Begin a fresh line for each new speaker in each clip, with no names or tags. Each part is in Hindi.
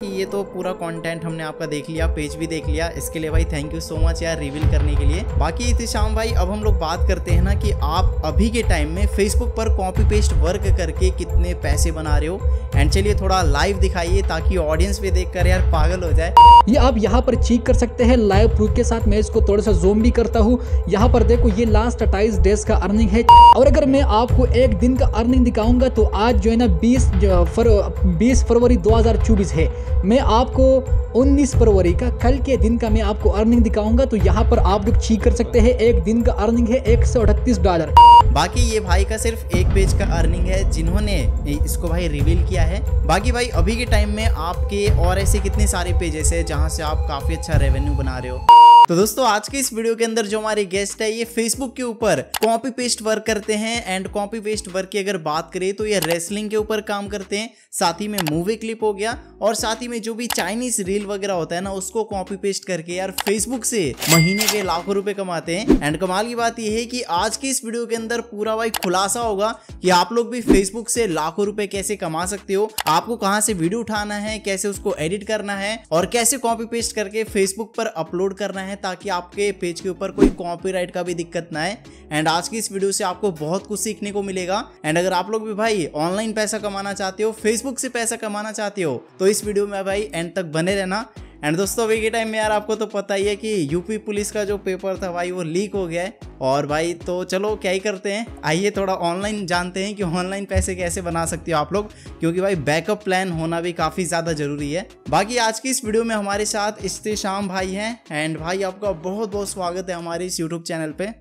He ये तो पूरा कंटेंट हमने आपका देख लिया पेज भी देख लिया इसके लिए भाई थैंक यू सो मच यार रिवील करने के लिए बाकी इसी शाम भाई अब हम लोग बात करते हैं ना कि आप अभी के टाइम में फेसबुक पर कॉपी पेस्ट वर्क करके कितने पैसे बना रहे हो एंड चलिए थोड़ा लाइव दिखाइए ताकि ऑडियंस भी देख यार पागल हो जाए
ये आप यहाँ पर चीक कर सकते हैं लाइव प्रूफ के साथ मैं इसको थोड़ा सा जूम भी करता हूँ यहाँ पर देखो ये लास्ट अट्ठाईस डेज का अर्निंग है और अगर मैं आपको एक दिन का अर्निंग दिखाऊंगा तो आज जो है ना बीस फर बीस फरवरी 2024 है मैं आपको 19 फरवरी का कल के दिन का मैं आपको अर्निंग दिखाऊंगा तो यहाँ पर आप लोग चीक कर सकते हैं एक दिन का अर्निंग है एक डॉलर
बाकी ये भाई का सिर्फ एक पेज का अर्निंग है जिन्होंने इसको भाई रिवील किया है बाकी भाई अभी के टाइम में आपके और ऐसे कितने सारे पेजेस है जहाँ से आप काफी अच्छा रेवेन्यू बना रहे हो तो दोस्तों आज के इस वीडियो के अंदर जो हमारे गेस्ट है ये फेसबुक के ऊपर कॉपी पेस्ट वर्क करते हैं एंड कॉपी पेस्ट वर्क की अगर बात करें तो ये रेसलिंग के ऊपर काम करते हैं साथ ही में मूवी क्लिप हो गया और साथ ही में में जो भी चाइनीज रील वगैरह होता है ना उसको कॉपी पेस्ट करके यार फेसबुक से महीने के लाखों रुपए कमाते हैं एंड कमाल की बात यह है कि आज की इस वीडियो के अंदर पूरा भाई खुलासा होगा कि आप लोग भी फेसबुक से लाखों रुपए कैसे कमा सकते हो आपको कहाँ से वीडियो उठाना है कैसे उसको एडिट करना है और कैसे कॉपी पेस्ट करके फेसबुक पर अपलोड करना है ताकि आपके पेज के ऊपर कोई कॉपी का भी दिक्कत ना आए एंड आज की इस वीडियो से आपको बहुत कुछ सीखने को मिलेगा एंड अगर आप लोग भी भाई ऑनलाइन पैसा कमाना चाहते हो फेसबुक से पैसा कमाना चाहते हो तो इस वीडियो में भाई एंड तक बने रहना एंड दोस्तों अभी के टाइम में यार आपको तो पता ही है कि यूपी पुलिस का जो पेपर था भाई वो लीक हो गया है और भाई तो चलो क्या ही करते हैं आइए थोड़ा ऑनलाइन जानते हैं कि ऑनलाइन पैसे कैसे बना सकते हो आप लोग क्योंकि भाई बैकअप प्लान होना भी काफ़ी ज़्यादा ज़रूरी है बाकी आज की इस वीडियो में हमारे साथ इश्ते शाम भाई हैं एंड भाई आपका बहुत बहुत स्वागत है हमारे इस यूट्यूब चैनल पर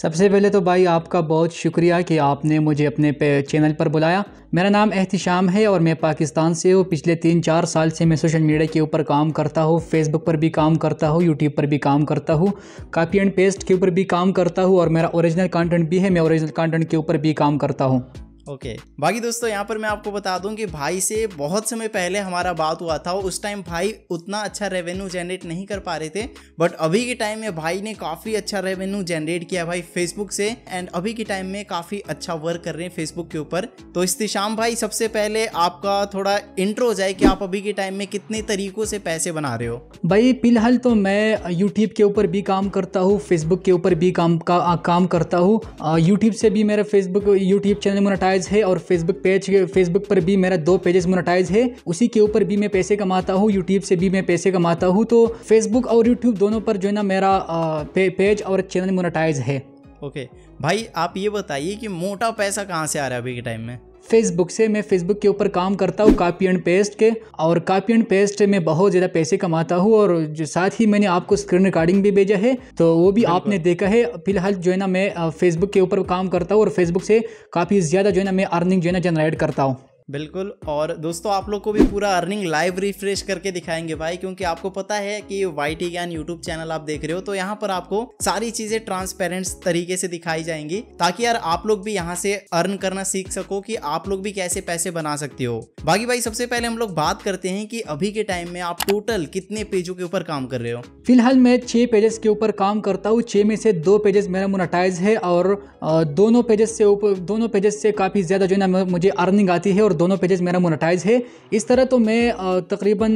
सबसे पहले तो भाई आपका बहुत शुक्रिया कि आपने मुझे अपने चैनल पर बुलाया मेरा नाम एहतिशाम है और मैं पाकिस्तान से हूँ पिछले तीन चार साल से मैं सोशल मीडिया के ऊपर काम करता हूँ फेसबुक पर भी काम करता हूँ यूट्यूब पर भी काम करता हूँ कापी एंड पेस्ट के ऊपर भी काम करता हूँ और मेरा ओरिजिनल कंटेंट भी है मैं ओरिजिनल कंटेंट के ऊपर भी काम करता हूँ
ओके okay. बाकी दोस्तों यहाँ पर मैं आपको बता दूं कि भाई से बहुत समय पहले हमारा बात हुआ था उस टाइम भाई उतना अच्छा रेवेन्यू जनरेट नहीं कर पा रहे थे बट अभी के टाइम में भाई ने काफ़ी अच्छा रेवेन्यू जनरेट किया भाई फेसबुक से एंड अभी के टाइम में काफ़ी अच्छा वर्क कर रहे हैं फेसबुक के ऊपर तो इस्तेशाम भाई सबसे पहले आपका थोड़ा इंट्रो हो जाए कि आप अभी के टाइम में कितने तरीकों से पैसे बना रहे हो
भाई फिलहाल तो मैं यूट्यूब के ऊपर भी काम करता हूँ फेसबुक के ऊपर भी काम का काम करता हूँ यूट्यूब से भी मेरा Facebook YouTube channel monetize monetize है और फेसबुक पेज फेसबुक पर भी मेरा दो पेजेस मोनेटाइज है उसी के ऊपर भी मैं पैसे कमाता हूँ यूट्यूब से भी मैं पैसे कमाता हूँ तो फेसबुक और यूट्यूब दोनों पर जो है ना मेरा पे, पेज और चैनल मोनेटाइज है ओके okay. भाई
आप ये बताइए कि मोटा पैसा कहाँ से आ रहा है अभी के टाइम में
फेसबुक से मैं फेसबुक के ऊपर काम करता हूँ कापी एंड पेस्ट के और कापी एंड पेस्ट में बहुत ज़्यादा पैसे कमाता हूँ और साथ ही मैंने आपको स्क्रीन रिकॉर्डिंग भी भेजा है तो वो भी आपने देखा है फिलहाल जो है ना मैं फेसबुक के ऊपर काम करता हूँ और फेसबुक से काफ़ी ज़्यादा जो है ना मैं अर्निंग जो है ना जनरेट करता हूँ
बिल्कुल और दोस्तों आप लोग को भी पूरा अर्निंग लाइव रिफ्रेश करके दिखाएंगे भाई क्योंकि आपको पता है कि Y T Gyan YouTube channel आप देख रहे हो तो यहाँ पर आपको सारी चीजें ट्रांसपेरेंट तरीके से दिखाई जाएंगी ताकि यार आप लोग भी यहाँ से अर्न करना सीख सको कि आप लोग भी कैसे पैसे बना सकते हो बाकी भाई सबसे पहले हम लोग बात करते हैं कि अभी के टाइम में आप टोटल कितने पेजों के ऊपर काम कर रहे हो
फिलहाल मैं छह पेजेस के ऊपर काम करता हूँ छह में से दो पेजेस मेरा मोनाटाइज है और दोनों पेजेस से ऊपर दोनों पेजेस से काफी ज्यादा जो है ना मुझे अर्निंग आती है और दोनों पेजेस मेरा मोनेटाइज है इस तरह तो मैं तकरीबन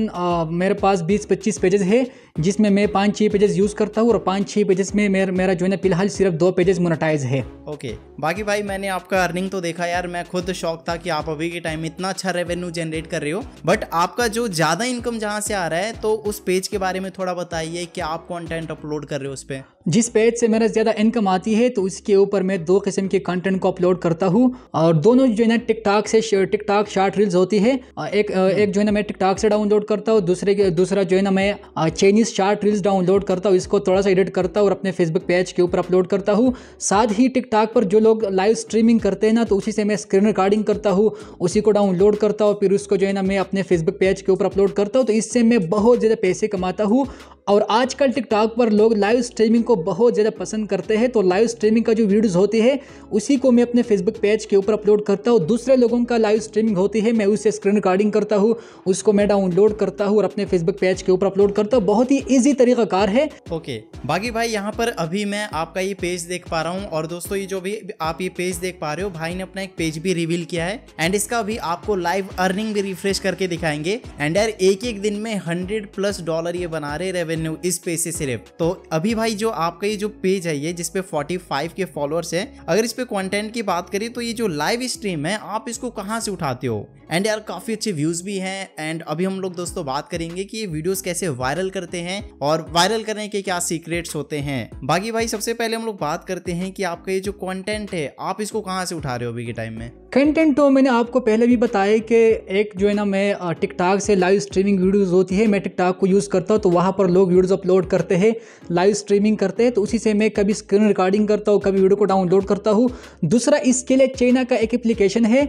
मेरे पास 20-25 पेजेस है जिसमें मैं पाँच छः पेजेस यूज़ करता हूँ और पाँच छः पेजेस में मेर, मेरा जो है ना फिलहाल सिर्फ दो पेजेस मोनेटाइज है ओके बाकी भाई मैंने आपका अर्निंग तो देखा यार
मैं खुद शौक था कि आप अभी के टाइम में इतना अच्छा रेवेन्यू जनरेट कर रहे हो बट आपका जो ज़्यादा इनकम जहाँ से आ रहा है तो उस पेज के बारे में थोड़ा बताइए कि आप कॉन्टेंट अपलोड कर रहे हो उस पर
जिस पेज से मेरा ज़्यादा इनकम आती है तो उसके ऊपर मैं दो किस्म के कंटेंट को अपलोड करता हूँ और दोनों जो है ना टिकटॉक से टिकटॉक शॉर्ट रील्स होती है एक हम्म। एक जो है ना मैं टिकटॉक से डाउनलोड करता हूँ दूसरे दूसरा जो है ना मैं चाइनीज़ शार्ट रील्स डाउनलोड करता हूँ इसको थोड़ा सा एडिट करता हूँ और अपने फेसबुक पेज के ऊपर अपलोड करता हूँ साथ ही टिकटॉक पर जो लोग लाइव स्ट्रीमिंग करते हैं ना तो उसी से मैं स्क्रीन रिकॉर्डिंग करता हूँ उसी को डाउनलोड करता हूँ फिर उसको जो है ना मैं अपने फेसबुक पेज के ऊपर अपलोड करता हूँ तो इससे मैं बहुत ज़्यादा पैसे कमाता हूँ और आजकल टिकटॉक पर लोग लाइव स्ट्रीमिंग को बहुत ज़्यादा पसंद करते हैं तो लाइव स्ट्रीमिंग का जो वीडियोज़ होती है उसी को मैं अपने फेसबुक पेज के ऊपर अपलोड करता हूँ दूसरे लोगों का लाइव स्ट्रीमिंग होती है मैं उससे स्क्रीन रिकॉर्डिंग करता हूँ उसको मैं डाउनलोड करता हूँ और अपने फेसबुक पेज के ऊपर अपलोड करता हूँ बहुत ही ईजी तरीकाकार है ओके बाकी भाई यहाँ पर
अभी मैं आपका ये पेज देख पा रहा हूँ और दोस्तों ये जो भी आप ये पेज देख पा रहे हो भाई ने अपना एक पेज भी रिवील किया है एंड इसका अभी आपको लाइव अर्निंग भी रिफ्रेश करके दिखाएंगे एंड यार एक एक दिन में हंड्रेड प्लस डॉलर ये बना रहे रेवेन्यू इस पेज से सिर्फ तो अभी भाई जो आपका ये जो पेज है ये जिसपे 45 के फॉलोअर्स है अगर इस पे कॉन्टेंट की बात करें तो ये जो लाइव स्ट्रीम है आप इसको कहाँ से उठाते हो एंड यार काफी अच्छे व्यूज भी हैं एंड अभी हम लोग दोस्तों बात करेंगे कि ये वीडियोस कैसे वायरल करते हैं और वायरल करने के क्या सीक्रेट्स होते हैं बाकी भाई सबसे पहले हम लोग बात करते हैं कि आपका ये जो कंटेंट है आप इसको कहाँ से उठा रहे हो अभी के टाइम में
कंटेंट तो मैंने आपको पहले भी बताया कि एक जो है ना मैं टिकटॉक से लाइव स्ट्रीमिंग वीडियोज होती है मैं टिकटॉक को यूज़ करता हूँ तो वहां पर लोग वीडियोज अपलोड करते हैं लाइव स्ट्रीमिंग कर करते हैं तो उसी से मैं कभी स्क्रीन रिकॉर्डिंग करता हूँ कभी वीडियो को डाउनलोड करता हूँ दूसरा इसके लिए चाइना का एक एप्लीकेशन है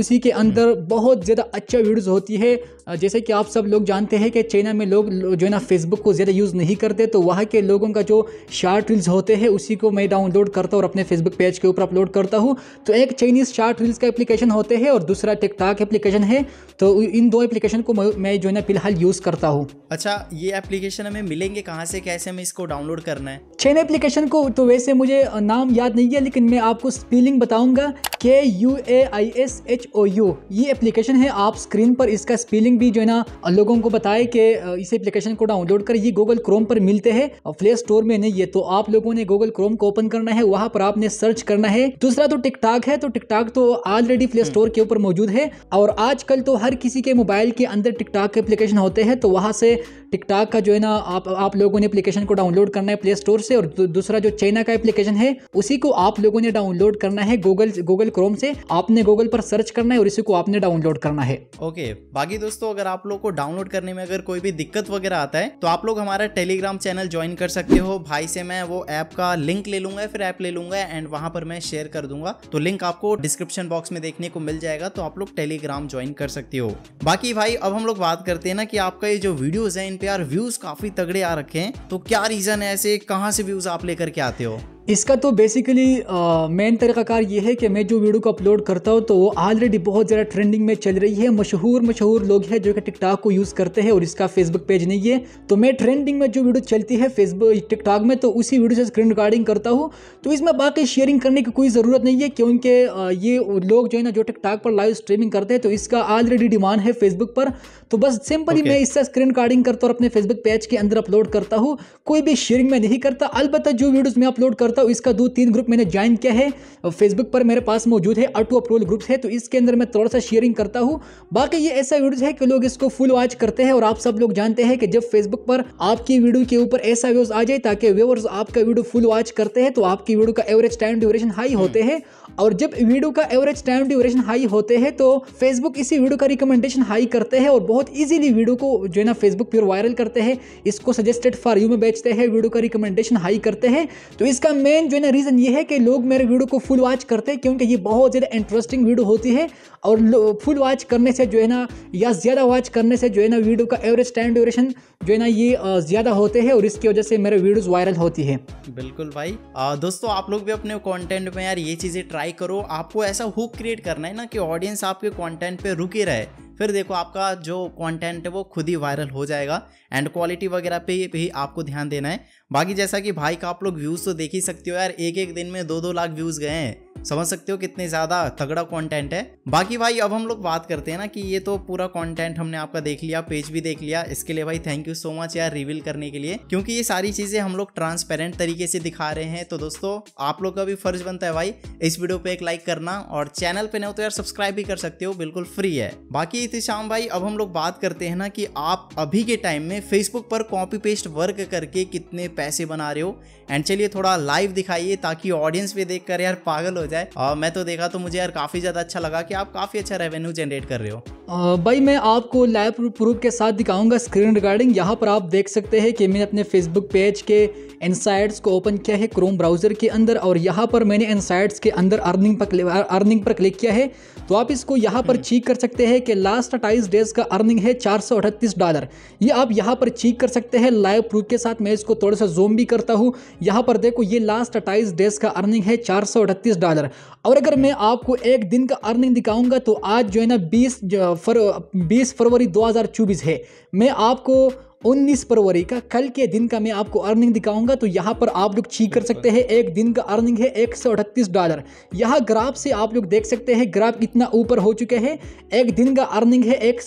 उसी के हम्म। अंदर बहुत ज़्यादा अच्छा वीडियोज़ होती है जैसे कि आप सब लोग जानते हैं कि चाइना में लोग जो है ना फेसबुक को ज़्यादा यूज़ नहीं करते तो वहाँ के लोगों का जो शार्ट रील्स होते हैं उसी को मैं डाउनलोड करता हूँ और अपने फेसबुक पेज के ऊपर अपलोड करता हूँ तो एक चाइनीज़ शार्ट रील्स का एप्लीकेशन होते हैं और दूसरा टिकटॉक एप्लीकेशन है तो इन दो एप्लीकेशन को मैं जो है ना फिलहाल यूज़ करता हूँ
अच्छा ये एप्लीकेशन हमें मिलेंगे कहाँ से कैसे हमें इसको डाउनलोड करना है
चाइना एप्लीकेशन को तो वैसे मुझे नाम याद नहीं है लेकिन मैं आपको स्पेलिंग बताऊँगा के U A I S H O you ये एप्लीकेशन है आप स्क्रीन पर इसका स्पेलिंग लिंक भी जो है ना लोगों को बताए कि इस एप्लीकेशन को डाउनलोड कर ये गूगल क्रोम पर मिलते हैं प्ले स्टोर में नहीं है तो आप लोगों ने गूगल क्रोम को ओपन करना है वहां पर आपने सर्च करना है दूसरा तो टिकटॉक है तो टिकटॉक तो ऑलरेडी प्ले स्टोर के ऊपर मौजूद है और आजकल तो हर किसी के मोबाइल के अंदर टिकटॉक के एप्लीकेशन होते हैं तो वहां से टिकटॉक का जो है ना आप आप लोगों ने एप्लीकेशन को डाउनलोड करना है प्ले स्टोर से और दूसरा जो चाइना का एप्लीकेशन है उसी को आप लोगों ने डाउनलोड करना है गूगल गूगल क्रोम से आपने गूगल पर सर्च करना है और इसी को आपने डाउनलोड करना है
ओके बाकी दोस्तों दोस्तों अगर आप लोग को डाउनलोड करने में अगर कोई भी दिक्कत वगैरह आता है तो आप लोग हमारा टेलीग्राम चैनल ज्वाइन कर सकते हो भाई से मैं वो ऐप का लिंक ले लूंगा फिर ऐप ले लूंगा एंड वहां पर मैं शेयर कर दूंगा तो लिंक आपको डिस्क्रिप्शन बॉक्स में देखने को मिल जाएगा तो आप लोग टेलीग्राम ज्वाइन कर सकते हो बाकी भाई अब हम लोग बात करते हैं ना कि आपका ये जो वीडियोज है इन पे यार व्यूज काफी तगड़े आ रखे हैं तो क्या रीजन है ऐसे कहाँ से व्यूज आप लेकर के आते हो
इसका तो बेसिकली मेन तरीकाकार ये है कि मैं जो वीडियो को अपलोड करता हूँ तो वो ऑलरेडी बहुत ज़्यादा ट्रेंडिंग में चल रही है मशहूर मशहूर लोग हैं जो कि टिकटॉक को यूज़ करते हैं और इसका फेसबुक पेज नहीं है तो मैं ट्रेंडिंग में जो वीडियो चलती है फेसबुक टिकटॉक में तो उसी वीडियो से स्क्रीन रिकॉर्डिंग करता हूँ तो इसमें बाकी शेयरिंग करने की कोई ज़रूरत नहीं है क्योंकि ये लोग जो है ना जो टिकटॉक पर लाइव स्ट्रीमिंग करते हैं तो इसका ऑलरेडी डिमांड है फेसबुक पर तो बस सिंपली मैं इससे स्क्रीन रिकॉर्डिंग करता और अपने फेसबुक पेज के अंदर अपलोड करता हूँ कोई भी शेयरिंग में नहीं करता अलबत्त जो वीडियोज़ मैं अपलोड करता बताऊँ इसका दो तीन ग्रुप मैंने ज्वाइन किया है फेसबुक पर मेरे पास मौजूद है ऑटो अप्रूवल ग्रुप है तो इसके अंदर मैं थोड़ा सा शेयरिंग करता हूँ बाकी ये ऐसा वीडियो है कि लोग इसको फुल वॉच करते हैं और आप सब लोग जानते हैं कि जब फेसबुक पर आपकी वीडियो के ऊपर ऐसा व्यूज आ जाए ताकि व्यूवर्स आपका वीडियो फुल वॉच करते हैं तो आपकी वीडियो का एवरेज टाइम ड्यूरेशन हाई होते हैं और जब वीडियो का एवरेज टाइम ड्यूरेशन हाई होते हैं तो फेसबुक इसी वीडियो का रिकमेंडेशन हाई करते हैं और बहुत इजीली वीडियो को जो है ना फेसबुक पर वायरल करते हैं इसको सजेस्टेड फॉर यू में बेचते हैं वीडियो का रिकमेंडेशन हाई करते हैं तो इसका मेन जो है ना रीज़न ये है कि लोग मेरे वीडियो को फुल वॉच करते हैं क्योंकि ये बहुत ज़्यादा इंटरेस्टिंग वीडियो होती है और फुल वॉच करने से जो है ना या ज़्यादा वॉच करने से जो है ना वीडियो का एवरेज टाइम ड्यूरेशन जो है ना ये ज़्यादा होते हैं और इसकी वजह से मेरे वीडियोज़ वायरल होती है
बिल्कुल भाई आ, दोस्तों आप लोग भी अपने कॉन्टेंट में यार ये चीज़ें ट्राई करो आपको ऐसा हुक क्रिएट करना है ना कि ऑडियंस आपके कॉन्टेंट पर रुके रहे फिर देखो आपका जो कंटेंट है वो खुद ही वायरल हो जाएगा एंड क्वालिटी वगैरह पे भी आपको ध्यान देना है बाकी जैसा कि भाई का आप लोग व्यूज़ तो देख ही सकते हो यार एक एक दिन में दो दो लाख व्यूज़ गए हैं समझ सकते हो कितने ज़्यादा तगड़ा कंटेंट है बाकी भाई अब हम लोग बात करते हैं ना कि ये तो पूरा कंटेंट हमने आपका देख लिया पेज भी देख लिया इसके लिए भाई थैंक यू सो मच यार रिवील करने के लिए क्योंकि ये सारी चीज़ें हम लोग ट्रांसपेरेंट तरीके से दिखा रहे हैं तो दोस्तों आप लोग का भी फर्ज बनता है भाई इस वीडियो पे एक लाइक करना और चैनल पे नहीं हो तो यार सब्सक्राइब भी कर सकते हो बिल्कुल फ्री है बाकी इतिशाम भाई अब हम लोग बात करते हैं ना कि आप अभी के टाइम में फेसबुक पर कॉपी पेस्ट वर्क करके कितने पैसे बना रहे हो एंड चलिए थोड़ा लाइव दिखाइए ताकि ऑडियंस भी देख कर यार पागल हो जाए और मैं तो देखा तो मुझे यार काफ़ी ज़्यादा अच्छा लगा कि आप काफ़ी अच्छा रेवेन्यू जनरेट कर रहे हो
आ, भाई मैं आपको लाइव प्रूफ के साथ दिखाऊंगा स्क्रीन रिगार्डिंग यहाँ पर आप देख सकते हैं कि मैंने अपने फेसबुक पेज के इनसाइट्स को ओपन किया है क्रोम ब्राउजर के अंदर और यहाँ पर मैंने इनसाइट्स के अंदर earning per earning per click किया है तो आप इसको यहाँ पर चीक कर सकते हैं कि लास्ट अट्ठाईस डेज का अर्निंग है चार डॉलर ये आप यहाँ पर चीक कर सकते हैं लाइव प्रूफ के साथ मैं इसको थोड़ा सा जूम भी करता हूँ यहाँ पर देखो ये लास्ट अट्ठाईस डेज का अर्निंग है चार डॉलर और अगर मैं आपको एक दिन का अर्निंग दिखाऊंगा तो आज जो है ना बीस फर बीस फरवरी 2024 है मैं आपको उन्नीस फरवरी का कल के दिन का मैं आपको अर्निंग दिखाऊंगा तो यहाँ पर आप लोग चीक कर सकते हैं एक दिन का अर्निंग है एक डॉलर यहाँ ग्राफ से आप लोग देख सकते हैं ग्राफ कितना ऊपर हो चुके हैं एक दिन का अर्निंग है एक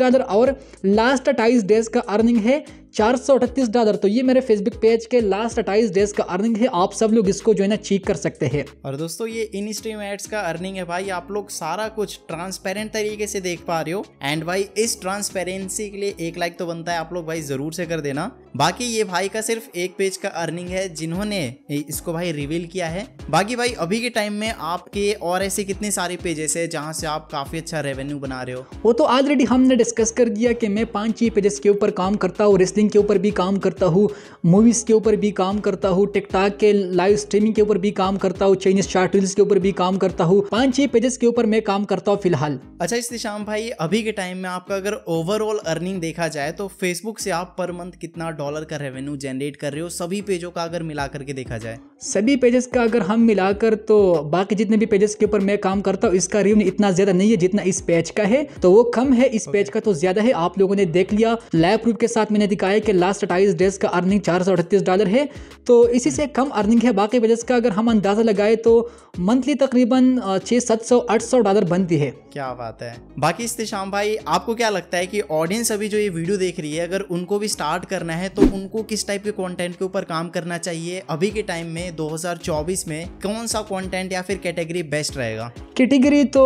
डॉलर और लास्ट अट्ठाईस डेज का अर्निंग है चार सौ अड़तीस डॉलर तो ये मेरे फेसबुक पेज के लास्ट अट्ठाईस डेज का अर्निंग है आप सब लोग इसको जो है ना चीक कर सकते हैं
और दोस्तों ये इन स्ट्रीम एड्स का अर्निंग है भाई आप लोग सारा कुछ ट्रांसपेरेंट तरीके से देख पा रहे हो एंड भाई इस ट्रांसपेरेंसी के लिए एक लाइक तो बनता है आप लोग भाई जरूर से कर देना बाकी ये भाई का सिर्फ एक पेज का अर्निंग है जिन्होंने इसको भाई रिवील किया है बाकी भाई अभी के टाइम में आपके और ऐसे कितने सारे पेजेस है जहाँ से आप काफी अच्छा रेवेन्यू बना रहे हो
वो तो ऑलरेडी हमने डिस्कस कर दिया कि मैं पांच ही पेजेस के ऊपर काम करता हूँ रेस्लिंग एडिटिंग के ऊपर भी काम करता हूँ मूवीज़ के ऊपर भी काम करता हूँ टिकटॉक के लाइव स्ट्रीमिंग के ऊपर भी काम करता हूँ चाइनीज शार्ट रील्स के ऊपर भी काम करता हूँ पाँच छः पेजेस के ऊपर मैं काम करता हूँ फिलहाल
अच्छा इस निशाम भाई
अभी के टाइम में आपका अगर ओवरऑल
अर्निंग देखा जाए तो फेसबुक से आप पर मंथ कितना डॉलर का रेवेन्यू जनरेट कर रहे हो सभी पेजों का अगर मिला करके देखा जाए
सभी पेजेस का अगर हम मिलाकर तो बाकी जितने भी पेजेस के ऊपर मैं काम करता हूँ इसका रिव्यू इतना ज्यादा नहीं है जितना इस पेज का है तो वो कम है इस पेज का तो ज्यादा है आप लोगों ने देख लिया लैब प्रूफ के साथ मैंने दिखाया जुलाई के लास्ट अट्ठाईस डेज का अर्निंग चार सौ अड़तीस डॉलर है तो इसी से कम अर्निंग है बाकी बजट का अगर हम अंदाज़ा लगाए तो मंथली तकरीबन छः सात सौ आठ सौ डॉलर बनती है
क्या बात है बाकी इस्तेशाम भाई आपको क्या लगता है कि ऑडियंस अभी जो ये वीडियो देख रही है अगर उनको भी स्टार्ट करना है तो उनको किस टाइप के कंटेंट के ऊपर काम करना चाहिए अभी के टाइम में 2024 में कौन सा कंटेंट या फिर कैटेगरी बेस्ट रहेगा
कैटेगरी तो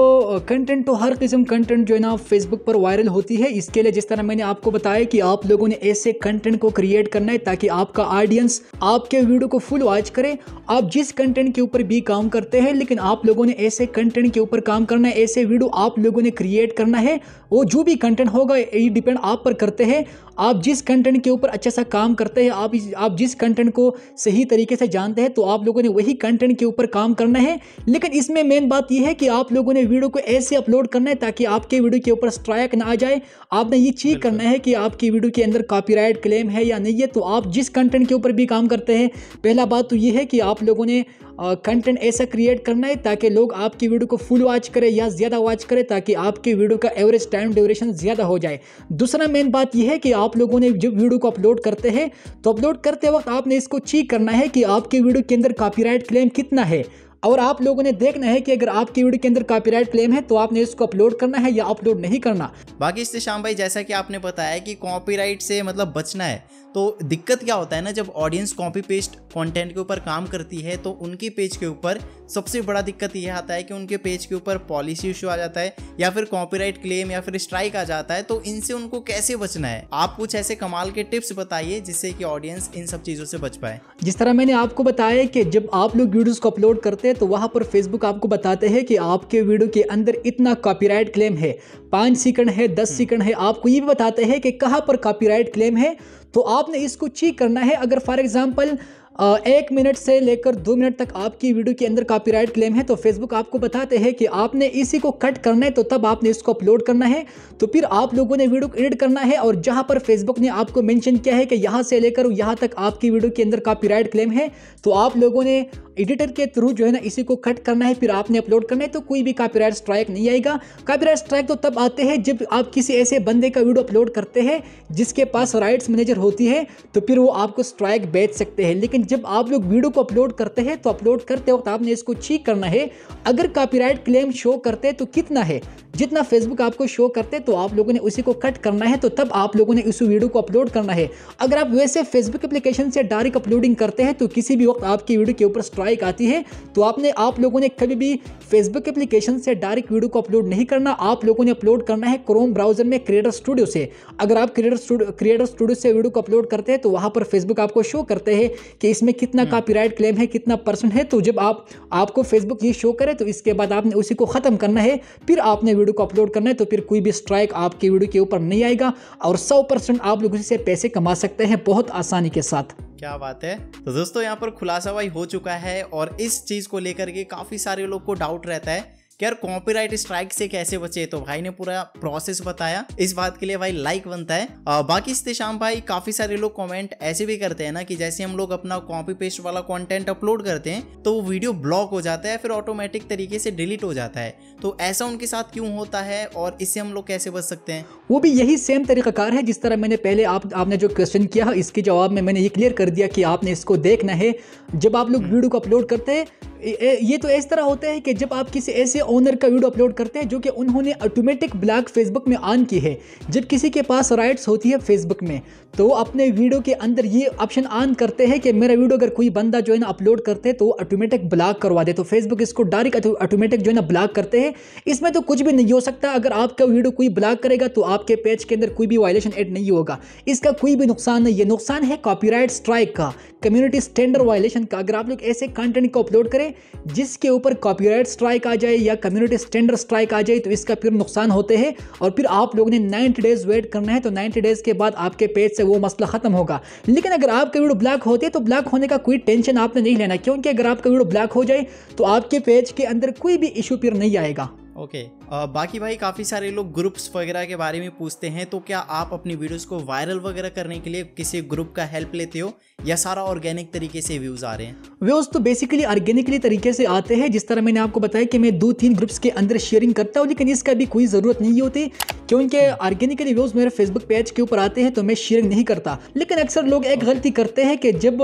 कंटेंट तो हर किस्म कंटेंट जो है ना फेसबुक पर वायरल होती है इसके लिए जिस तरह मैंने आपको बताया कि आप लोगों ने ऐसे कंटेंट को क्रिएट करना है ताकि आपका ऑडियंस आपके वीडियो को फुल वॉच करे आप जिस कंटेंट के ऊपर भी काम करते हैं लेकिन आप लोगों ने ऐसे कंटेंट के ऊपर काम करना है ऐसे वीडियो आप लोगों ने क्रिएट करना है वो जो भी कंटेंट होगा ये डिपेंड आप पर करते हैं आप जिस कंटेंट के ऊपर अच्छा सा काम करते हैं आप आप जिस कंटेंट को सही तरीके से जानते हैं तो आप लोगों ने वही कंटेंट के ऊपर काम करना है लेकिन इसमें मेन बात यह है कि आप लोगों ने वीडियो को ऐसे अपलोड करना है ताकि आपके वीडियो के ऊपर स्ट्राइक ना आ जाए आपने ये चीज करना है कि आपकी वीडियो के अंदर कॉपी कॉपीराइट क्लेम है या नहीं है तो आप जिस कंटेंट के ऊपर भी काम करते हैं पहला बात तो ये है कि आप लोगों ने कंटेंट ऐसा क्रिएट करना है ताकि लोग आपकी वीडियो को फुल वॉच करें या ज़्यादा वॉच करें ताकि आपकी वीडियो का एवरेज टाइम ड्यूरेशन ज़्यादा हो जाए दूसरा मेन बात यह है कि आप लोगों ने जब वीडियो को अपलोड करते हैं तो अपलोड करते वक्त आपने इसको चेक करना है कि आपकी वीडियो के अंदर कॉपीराइट क्लेम कितना है और आप लोगों ने देखना है कि अगर आपकी वीडियो के अंदर कॉपीराइट क्लेम है तो आपने इसको अपलोड करना है या अपलोड नहीं करना
बाकी इससे शाम भाई जैसा कि आपने बताया कि कॉपीराइट से मतलब बचना है तो दिक्कत क्या होता है ना जब ऑडियंस कॉपी पेस्ट कंटेंट के ऊपर काम करती है तो उनके पेज के ऊपर सबसे बड़ा दिक्कत यह आता है कि उनके पेज के ऊपर पॉलिसी इशू आ जाता है या फिर कॉपीराइट क्लेम या फिर स्ट्राइक आ जाता है तो इनसे उनको कैसे बचना है आप कुछ ऐसे कमाल के टिप्स बताइए जिससे कि ऑडियंस इन सब चीज़ों से बच पाए
जिस तरह मैंने आपको बताया कि जब आप लोग वीडियोस को अपलोड करते हैं तो वहाँ पर फेसबुक आपको बताते हैं कि आपके वीडियो के अंदर इतना कॉपीराइट क्लेम है पाँच सेकंड है दस सेकंड है आपको ये भी बताते हैं कि कहाँ पर कॉपीराइट क्लेम है तो आपने इसको चेक करना है अगर फॉर एग्जाम्पल एक मिनट से लेकर दो मिनट तक आपकी वीडियो के अंदर कॉपीराइट क्लेम है तो फेसबुक आपको बताते हैं कि आपने इसी को कट करना है तो तब आपने इसको अपलोड करना है तो फिर आप लोगों ने वीडियो एडिट करना है और जहाँ पर फेसबुक ने आपको मैंशन किया है कि यहां से लेकर यहां तक आपकी वीडियो के अंदर कॉपीराइट क्लेम है तो आप लोगों ने एडिटर के थ्रू जो है ना इसी को कट करना है फिर आपने अपलोड करना है तो कोई भी कॉपीराइट स्ट्राइक नहीं आएगा कॉपीराइट स्ट्राइक तो तब आते हैं जब आप किसी ऐसे बंदे का वीडियो अपलोड करते हैं जिसके पास राइट्स मैनेजर होती है तो फिर वो आपको स्ट्राइक बेच सकते हैं लेकिन लेकिन जब आप लोग वीडियो को अपलोड करते हैं तो अपलोड करते वक्त आपने इसको ठीक करना है अगर कॉपीराइट क्लेम शो करते हैं तो कितना है जितना फेसबुक आपको शो करते तो आप लोगों ने उसी को कट करना है तो तब आप लोगों ने उस वीडियो को अपलोड करना है अगर आप वैसे फेसबुक एप्लीकेशन से डायरेक्ट अपलोडिंग करते हैं तो किसी भी वक्त आपकी वीडियो के ऊपर स्ट्राइक आती है तो आपने आप लोगों ने कभी भी फेसबुक एप्लीकेशन से डायरेक्ट वीडियो को अपलोड नहीं करना आप लोगों ने अपलोड करना है क्रोम ब्राउजर में क्रिएटर स्टूडियो से अगर आप क्रिएटर क्रिएटर स्टूडियो से वीडियो को अपलोड करते हैं तो वहाँ पर फेसबुक आपको शो करते हैं कि इसमें कितना कॉपीराइट क्लेम हम्म। है कितना परसेंट है तो जब आप आपको फेसबुक ये शो करे तो इसके बाद आपने उसी को ख़त्म करना है फिर आपने वीडियो को अपलोड करना है तो फिर कोई भी स्ट्राइक आपके वीडियो के ऊपर नहीं आएगा और सौ परसेंट आप लोग इससे पैसे कमा सकते हैं बहुत आसानी के साथ
क्या बात है तो दोस्तों यहाँ पर खुलासा भाई हो चुका है और इस चीज़ को लेकर के काफ़ी सारे लोग को डाउट रहता है कि यार कॉपीराइट स्ट्राइक से कैसे बचे तो भाई ने पूरा प्रोसेस बताया इस बात के लिए भाई लाइक बनता है और बाकी इस दिशा भाई काफी सारे लोग कमेंट ऐसे भी करते हैं ना कि जैसे हम लोग अपना कॉपी पेस्ट वाला कंटेंट अपलोड करते हैं तो वो वीडियो ब्लॉक हो जाता है फिर ऑटोमेटिक तरीके से डिलीट हो जाता है तो ऐसा उनके साथ क्यों होता है और इससे हम लोग कैसे बच सकते हैं
वो भी यही सेम तरीकाकार है जिस तरह मैंने पहले आप आपने जो क्वेश्चन किया है इसके जवाब में मैंने ये क्लियर कर दिया कि आपने इसको देखना है जब आप लोग वीडियो हम्म। को अपलोड करते हैं ये तो इस तरह होता है कि जब आप किसी ऐसे ओनर का वीडियो अपलोड करते हैं जो कि उन्होंने ऑटोमेटिक ब्लॉक फेसबुक में ऑन की है जब किसी के पास राइट्स होती है फेसबुक में तो अपने वीडियो के अंदर ये ऑप्शन ऑन करते हैं कि मेरा वीडियो अगर कोई बंदा जो है ना अपलोड करते हैं तो ऑटोमेटिक ब्लॉक करवा दे तो फेसबुक इसको डायरेक्ट ऑटोमेटिक जो है ना ब्लॉक करते हैं इसमें तो कुछ भी नहीं हो सकता अगर आपका वीडियो कोई ब्लॉक करेगा तो आपके पेज के अंदर कोई भी वायलेशन एड नहीं होगा इसका कोई भी नुकसान नहीं है नुकसान है कॉपी स्ट्राइक का कम्युनिटी स्टैंडर्ड वायलेशन का अगर आप लोग ऐसे कंटेंट को अपलोड करें जिसके ऊपर कॉपीराइट स्ट्राइक आ जाए या कम्युनिटी स्टैंडर्ड स्ट्राइक आ जाए तो इसका फिर नुकसान होते हैं और फिर आप लोगों ने नाइन्टी डेज वेट करना है तो नाइन्टी डेज के बाद आपके पेज से वो मसला खत्म होगा लेकिन अगर आपका वीडियो ब्लैक होती है तो ब्लैक होने का कोई टेंशन आपने नहीं लेना क्योंकि अगर आपका वीडियो ब्लैक हो जाए तो आपके पेज के अंदर कोई भी इशू फिर नहीं आएगा
ओके okay. Uh, बाकी भाई काफ़ी सारे लोग ग्रुप्स वगैरह के बारे में पूछते हैं तो क्या आप अपनी वीडियोस को वायरल वगैरह करने के लिए किसी ग्रुप का हेल्प लेते हो या सारा ऑर्गेनिक तरीके से व्यूज आ रहे हैं
व्यूज तो बेसिकली ऑर्गेनिकली तरीके से आते हैं जिस तरह मैंने आपको बताया कि मैं दो तीन ग्रुप्स के अंदर शेयरिंग करता हूँ लेकिन इसका भी कोई ज़रूरत नहीं होती क्योंकि ऑर्गेनिक रिव्यूज मेरे फेसबुक पेज के ऊपर आते हैं तो मैं शेयरिंग नहीं करता लेकिन अक्सर लोग एक गलती करते हैं कि जब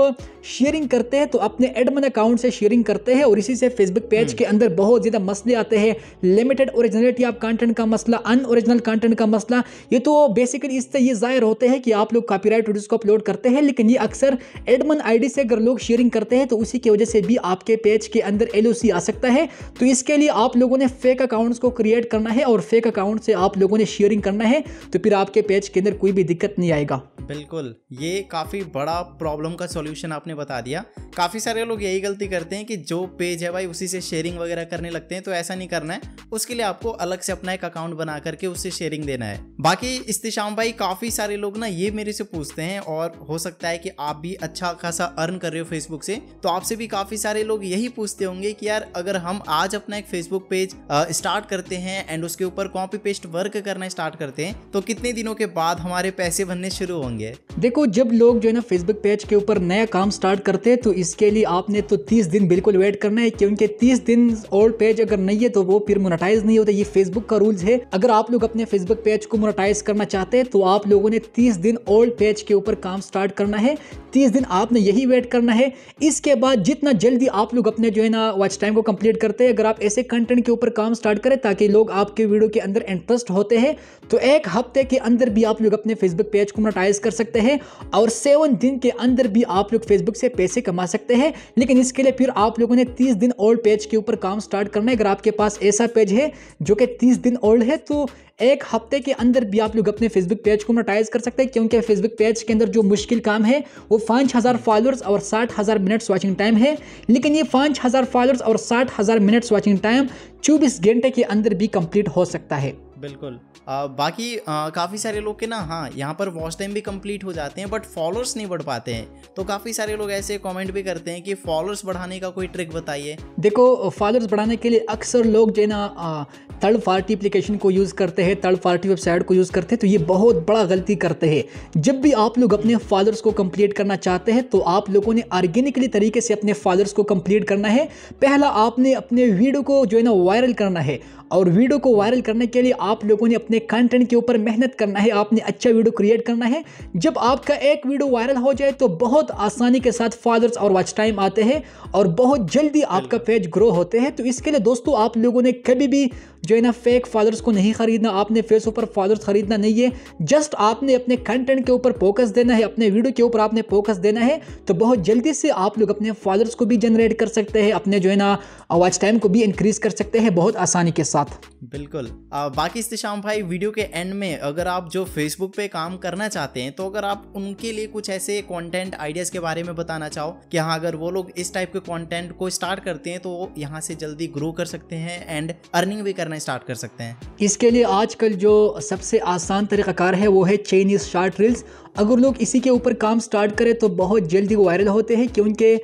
शेयरिंग करते हैं तो अपने एडमन अकाउंट से शेयरिंग करते हैं और इसी से फेसबुक पेज हम्म। के अंदर बहुत ज़्यादा मसले आते हैं लिमिटेड ओरिजिनलिटी ऑफ कंटेंट का मसला अन ओरिजिनल कंटेंट का मसला ये तो बेसिकली इससे ये जाहिर होते हैं कि आप लोग कॉपीराइट राइट को अपलोड करते हैं लेकिन ये अक्सर एडमन आईडी से अगर लोग शेयरिंग करते हैं तो उसी की वजह से भी आपके पेज के अंदर एल आ सकता है तो इसके लिए आप लोगों ने फेक अकाउंट्स को क्रिएट करना है और फेक अकाउंट से आप लोगों ने शेयरिंग करना है तो फिर आपके पेज के अंदर कोई भी दिक्कत नहीं आएगा
बिल्कुल ये काफ़ी बड़ा प्रॉब्लम का सॉल्यूशन आपने बता दिया काफ़ी सारे लोग यही गलती करते हैं कि जो पेज है भाई उसी से शेयरिंग वगैरह करने लगते हैं तो ऐसा नहीं करना है उसके लिए आपको अलग से अपना एक अकाउंट बना करके उससे शेयरिंग देना है बाकी इस्तेशाम भाई काफ़ी सारे लोग ना ये मेरे से पूछते हैं और हो सकता है कि आप भी अच्छा खासा अर्न कर रहे हो फेसबुक से तो आपसे भी काफ़ी सारे लोग यही पूछते होंगे कि यार अगर हम आज अपना एक फेसबुक पेज स्टार्ट करते हैं एंड उसके ऊपर कॉपी पेस्ट वर्क करना कमाना स्टार्ट करते हैं तो कितने दिनों के बाद हमारे पैसे बनने शुरू होंगे
देखो जब लोग जो है ना फेसबुक पेज के ऊपर नया काम स्टार्ट करते हैं तो इसके लिए आपने तो तीस दिन बिल्कुल वेट करना है क्योंकि तीस दिन ओल्ड पेज अगर नहीं है तो वो फिर मोनोटाइज नहीं होता ये फेसबुक का रूल्स है अगर आप लोग अपने फेसबुक पेज को मोनोटाइज करना चाहते हैं तो आप लोगों ने तीस दिन ओल्ड पेज के ऊपर काम स्टार्ट करना है तीस दिन आपने यही वेट करना है इसके बाद जितना जल्दी आप लोग अपने जो है ना वॉच टाइम को कंप्लीट करते हैं अगर आप ऐसे कंटेंट के ऊपर काम स्टार्ट करें ताकि लोग आपके वीडियो के अंदर इंटरेस्ट होते हैं तो एक हफ्ते के अंदर भी आप लोग अपने फेसबुक पेज को मोनेटाइज कर सकते हैं और सेवन दिन के अंदर भी आप लोग फेसबुक से पैसे कमा सकते हैं लेकिन इसके लिए फिर आप लोगों ने तीस दिन ओल्ड पेज के ऊपर काम स्टार्ट करना है अगर आपके पास ऐसा पेज है जो कि तीस दिन ओल्ड है तो एक हफ्ते के अंदर भी आप लोग अपने फेसबुक पेज को मोनेटाइज कर सकते हैं क्योंकि फेसबुक पेज के अंदर जो मुश्किल काम है वो पाँच हज़ार फॉलोअर्स और साठ हज़ार मिनट्स वॉचिंग टाइम है लेकिन ये पाँच हज़ार फॉलोअर्स और साठ हज़ार मिनट्स वॉचिंग टाइम चौबीस घंटे के अंदर भी कंप्लीट हो सकता है
बिल्कुल बाकी काफ़ी सारे लोग के ना हाँ यहाँ पर वॉच टाइम भी कंप्लीट हो जाते हैं बट फॉलोअर्स नहीं बढ़ पाते हैं तो काफ़ी सारे लोग ऐसे कमेंट भी करते हैं कि फॉलोअर्स बढ़ाने का कोई ट्रिक बताइए
देखो फॉलोअर्स बढ़ाने के लिए अक्सर लोग जो है ना थर्ड पार्टी एप्लीकेशन को यूज़ करते हैं थर्ड पार्टी वेबसाइट को यूज़ करते हैं तो ये बहुत बड़ा गलती करते हैं जब भी आप लोग अपने फॉलोअर्स को कंप्लीट करना चाहते हैं तो आप लोगों ने ऑर्गेनिकली तरीके से अपने फॉलोअर्स को कंप्लीट करना है पहला आपने अपने वीडियो को जो है ना वायरल करना है और वीडियो को वायरल करने के लिए आप लोगों ने अपने अपने कंटेंट के ऊपर मेहनत करना है आपने अच्छा वीडियो क्रिएट करना है जब आपका एक वीडियो वायरल हो जाए तो बहुत आसानी के साथ फॉलोअर्स और वॉच टाइम आते हैं और बहुत जल्दी आपका पेज ग्रो होते हैं तो इसके लिए दोस्तों आप लोगों ने कभी भी जो है ना फेक फादर्स को नहीं खरीदना आपने फेस ऊपर फादर्स खरीदना नहीं है जस्ट आपने अपने कंटेंट के ऊपर फोकस देना है अपने वीडियो के ऊपर आपने फोकस देना है तो बहुत जल्दी से आप लोग अपने फादर्स को भी जनरेट कर सकते हैं अपने जो है ना वॉच टाइम को भी इंक्रीज कर सकते हैं बहुत आसानी के साथ
बिल्कुल आ, बाकी इस्तेशाम भाई वीडियो के एंड में अगर आप जो फेसबुक पे काम करना चाहते हैं तो अगर आप उनके लिए कुछ ऐसे कंटेंट आइडियाज़ के बारे में बताना चाहो कि हाँ अगर वो लोग इस टाइप के कंटेंट को स्टार्ट करते हैं तो यहाँ से जल्दी ग्रो कर सकते हैं एंड अर्निंग भी करना बनाना स्टार्ट कर
सकते हैं इसके लिए आजकल जो सबसे आसान तरीकाकार है वो है चाइनीज शार्ट रील्स अगर लोग इसी के ऊपर काम स्टार्ट करें तो बहुत जल्दी वायरल होते हैं क्योंकि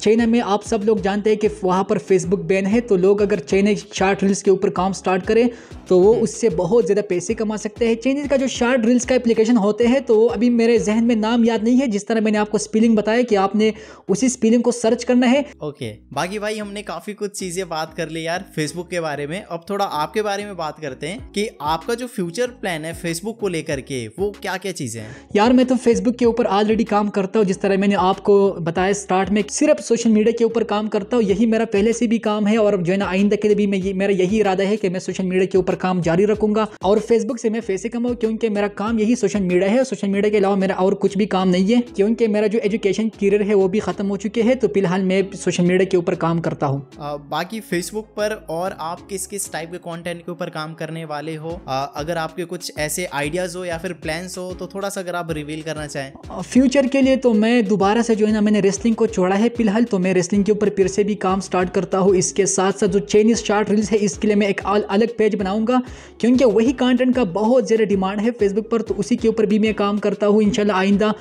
चाइना में आप सब लोग जानते हैं कि वहाँ पर फेसबुक बैन है तो लोग अगर चाइना शार्ट रील्स के ऊपर काम स्टार्ट करें तो वो हम्म। उससे बहुत ज़्यादा पैसे कमा सकते हैं चाइनीज़ का जो शार्ट रील्स का एप्लीकेशन होते हैं तो अभी मेरे जहन में नाम याद नहीं है जिस तरह मैंने आपको स्पीलिंग बताया कि आपने उसी स्पीलिंग को सर्च करना है
ओके okay. बाकी भाई हमने काफ़ी कुछ चीज़ें बात कर ली यार फेसबुक के बारे में अब थोड़ा आपके बारे में बात करते हैं कि आपका जो फ्यूचर प्लान है फेसबुक को लेकर के वो क्या क्या चीज़ें हैं
यार मैं तो फेसबुक के ऊपर ऑलरेडी काम करता हूँ जिस तरह मैंने आपको बताया स्टार्ट में सिर्फ सोशल मीडिया के ऊपर काम करता हूँ यही मेरा पहले से भी काम है और जो है ना आइंदा के लिए भी मैं ये, मेरा यही इरादा है कि मैं सोशल मीडिया के ऊपर काम जारी रखूंगा और फेसबुक से मैं पैसे कमाऊँ क्योंकि मेरा काम यही सोशल मीडिया है सोशल मीडिया के अलावा मेरा और कुछ भी काम नहीं है क्योंकि मेरा जो एजुकेशन करियर है वो भी खत्म हो चुके हैं तो फिलहाल मैं सोशल मीडिया के ऊपर काम करता
हूँ बाकी फेसबुक पर और आप किस किस टाइप के कॉन्टेंट के ऊपर काम करने वाले हो अगर आपके कुछ ऐसे आइडियाज हो या फिर प्लान हो तो थोड़ा सा अगर आप रिवील करना चाहें
फ्यूचर के लिए तो मैं दोबारा से जो है ना मैंने रेसलिंग को छोड़ा है फिलहाल तो मैं रेसलिंग के ऊपर फिर से भी काम स्टार्ट करता हूँ इसके साथ साथ जो चाइनीज़ शार्ट रील्स है इसके लिए मैं एक अलग पेज बनाऊंगा क्योंकि वही कंटेंट का बहुत ज़्यादा डिमांड है फेसबुक पर तो उसी के ऊपर भी मैं काम करता हूँ इंशाल्लाह आइंदा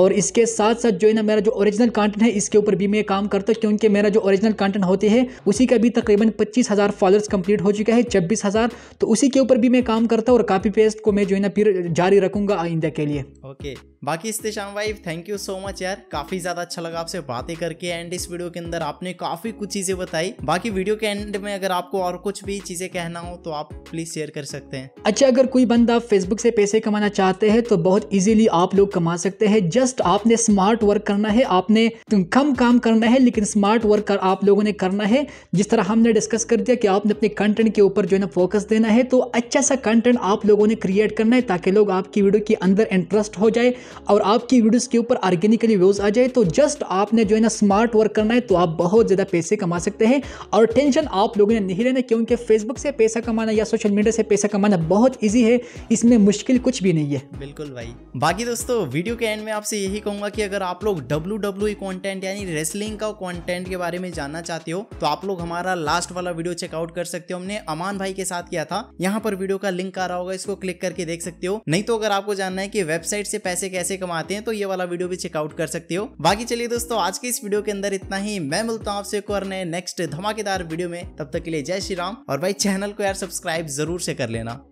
और इसके साथ साथ जो है ना मेरा जो ओरिजिनल कॉन्टेंट है इसके ऊपर भी मैं काम करता हूँ क्योंकि मेरा जो ओरिजिनल कॉन्टेंट होते हैं उसी का भी तकरीबन पच्चीस फॉलोअर्स कंप्लीट हो चुका है छब्बीस तो उसी के ऊपर भी मैं काम करता हूँ और कापी पेस्ट को मैं जो है ना फिर जारी रखूंगा आइंदा के लिए
ओके げ बाकी इससे शाम भाई थैंक यू सो मच यार काफी ज्यादा अच्छा लगा आपसे बातें करके एंड इस वीडियो के अंदर आपने काफी कुछ चीजें बताई बाकी वीडियो के एंड में अगर आपको और कुछ भी चीजें कहना हो तो आप प्लीज शेयर कर सकते हैं
अच्छा अगर कोई बंदा फेसबुक से पैसे कमाना चाहते हैं तो बहुत इजीली आप लोग कमा सकते हैं जस्ट आपने स्मार्ट वर्क करना है आपने कम काम करना है लेकिन स्मार्ट वर्क कर आप लोगों ने करना है जिस तरह हमने डिस्कस कर दिया कि आपने अपने कंटेंट के ऊपर जो है ना फोकस देना है तो अच्छा सा कंटेंट आप लोगों ने क्रिएट करना है ताकि लोग आपकी वीडियो के अंदर इंटरेस्ट हो जाए और आपकी वीडियोस के ऊपर ऑर्गेनिकली व्यूज़ आ जाए तो जस्ट आपने जो है ना स्मार्ट वर्क करना है तो आप बहुत ज़्यादा पैसे कमा सकते हैं और टेंशन आप लोगों ने नहीं लेना क्योंकि फेसबुक से पैसा कमाना या सोशल मीडिया से पैसा कमाना बहुत ईजी है इसमें मुश्किल कुछ भी नहीं है
बिल्कुल भाई बाकी दोस्तों वीडियो के एंड में आपसे यही कहूंगा कि अगर आप लोग डब्ल्यू डब्ल्यू कॉन्टेंट यानी रेसलिंग का कॉन्टेंट के बारे में जानना चाहते हो तो आप लोग हमारा लास्ट वाला वीडियो चेकआउट कर सकते हो हमने अमान भाई के साथ किया था यहाँ पर वीडियो का लिंक आ रहा होगा इसको क्लिक करके देख सकते हो नहीं तो अगर आपको जानना है कि वेबसाइट से पैसे कैसे कैसे कमाते हैं तो ये वाला वीडियो भी चेकआउट कर सकते हो बाकी चलिए दोस्तों आज के इस वीडियो के अंदर इतना ही मैं मिलता हूँ आपसे और नए नेक्स्ट धमाकेदार वीडियो में तब तक के लिए जय श्री राम और भाई चैनल को यार सब्सक्राइब जरूर से कर लेना